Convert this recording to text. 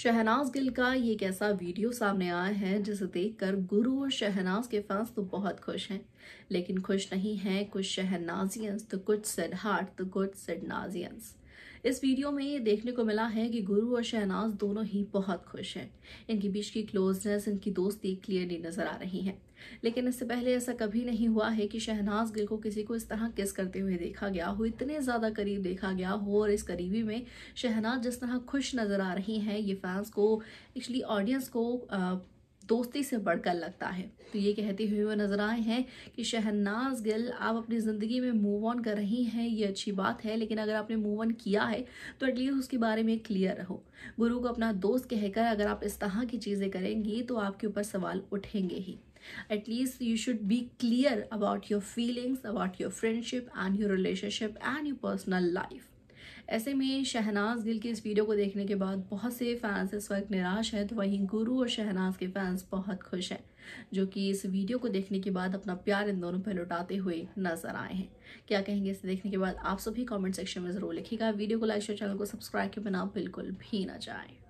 शहनाज गिल का ये एक ऐसा वीडियो सामने आया है जिसे देखकर गुरु और शहनाज के फैंस तो बहुत खुश हैं लेकिन खुश नहीं हैं कुछ शहनाजियंस तो कुछ सिडहाट तो कुछ सिडनाजियंस इस वीडियो में ये देखने को मिला है कि गुरु और शहनाज दोनों ही बहुत खुश हैं इनके बीच की क्लोजनेस इनकी दोस्ती क्लियरली नजर आ रही है लेकिन इससे पहले ऐसा कभी नहीं हुआ है कि शहनाज गिल को किसी को इस तरह किस करते हुए देखा गया हो इतने ज़्यादा करीब देखा गया हो और इस करीबी में शहनाज जिस तरह खुश नज़र आ रही हैं ये फैंस को एक्चुअली ऑडियंस को आ, दोस्ती से बढ़कर लगता है तो ये कहते हुए वह नजर आए हैं कि शहनाज गिल आप अपनी ज़िंदगी में मूव ऑन कर रही हैं ये अच्छी बात है लेकिन अगर आपने मूव ऑन किया है तो एटलीस्ट उसके बारे में क्लियर रहो गुरु को अपना दोस्त कहकर अगर आप इस तरह की चीज़ें करेंगी तो आपके ऊपर सवाल उठेंगे ही at least you should be clear about your feelings about your friendship and your relationship and your personal life ऐसे में शहनाज गिल की इस वीडियो को देखने के बाद बहुत से फैंस इस वक्त निराश हैं तो वहीं गुरु और शहनाज के फैंस बहुत खुश हैं जो कि इस वीडियो को देखने के बाद अपना प्यार इन दोनों पर लुटाते हुए नजर आए हैं क्या कहेंगे इसे देखने के बाद आप सभी कमेंट सेक्शन में ज़रूर लिखेगा वीडियो को लाइक और चैनल को सब्सक्राइब के बिना बिल्कुल भी ना जाएं